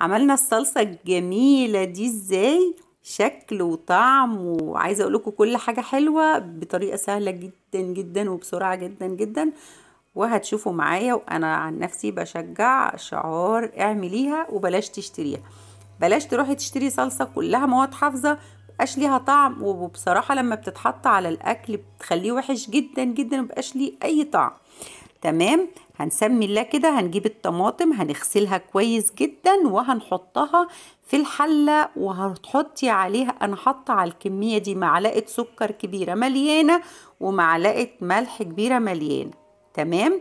عملنا الصلصة الجميلة دي ازاي شكل وطعم وعايزة لكم كل حاجة حلوة بطريقة سهلة جدا جدا وبسرعة جدا جدا وهتشوفوا معايا وانا عن نفسي بشجع شعار اعمليها وبلاش تشتريها بلاش تروحي تشتري صلصة كلها مواد حافظة مبقاش ليها طعم وبصراحة لما بتتحط على الأكل بتخليه وحش جدا جدا مبقاش ليه أي طعم تمام هنسمي الله كده هنجيب الطماطم هنغسلها كويس جدا وهنحطها في الحلة وهتحطي عليها أنا حاطة على الكمية دي معلقة سكر كبيرة مليانة ومعلقة ملح كبيرة مليانة تمام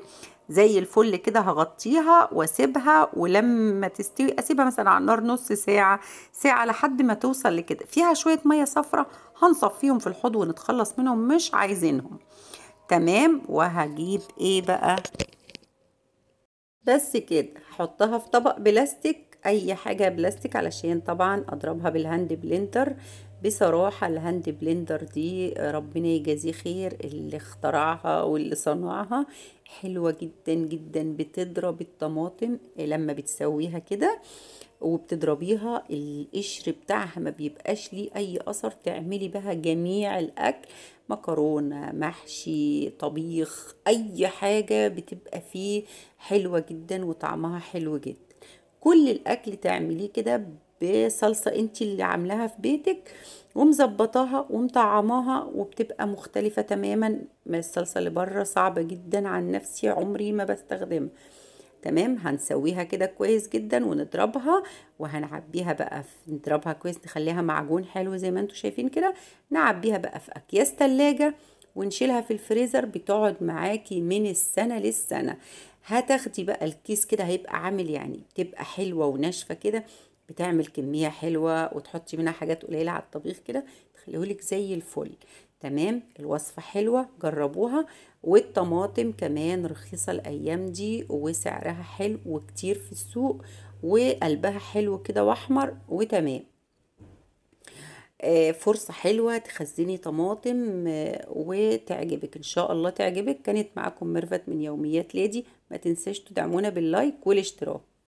زي الفل كده هغطيها واسيبها ولما تستوي اسيبها مثلا على النار نص ساعه ساعه لحد ما توصل لكده فيها شويه ميه صفرة هنصفيهم في الحوض ونتخلص منهم مش عايزينهم تمام وهجيب ايه بقى بس كده هحطها في طبق بلاستيك اي حاجة بلاستيك علشان طبعا اضربها بالهاند بلندر بصراحة الهاند بلندر دي ربنا يجازيه خير اللي اخترعها واللي صنعها حلوة جدا جدا بتضرب الطماطم لما بتسويها كده وبتضربيها القشر بتاعها ما بيبقاش ليه اي اثر تعملي بها جميع الاكل مكرونة محشي طبيخ اي حاجة بتبقى فيه حلوة جدا وطعمها حلو جدا كل الاكل تعمليه كده بصلصه انت اللي عاملاها في بيتك ومظبطاها ومطعماها وبتبقى مختلفه تماما الصلصه اللي بره صعبه جدا عن نفسي عمري ما بستخدمها تمام هنسويها كده كويس جدا ونضربها وهنعبيها بقى في نضربها كويس نخليها معجون حلو زي ما انتم شايفين كده نعبيها بقى في اكياس تلاجة ونشيلها في الفريزر بتقعد معاكي من السنة للسنة هتاخدي بقى الكيس كده هيبقى عامل يعني بتبقى حلوه وناشفه كده بتعمل كميه حلوه وتحطي منها حاجات قليله على الطبيخ كده تخليهولك زي الفل تمام الوصفه حلوه جربوها والطماطم كمان رخيصه الايام دي وسعرها حلو وكتير في السوق وقلبها حلو كده واحمر وتمام آه، فرصة حلوة تخزني طماطم آه، وتعجبك إن شاء الله تعجبك كانت معاكم ميرفت من يوميات ليدي ما تنساش تدعمونا باللايك والاشتراك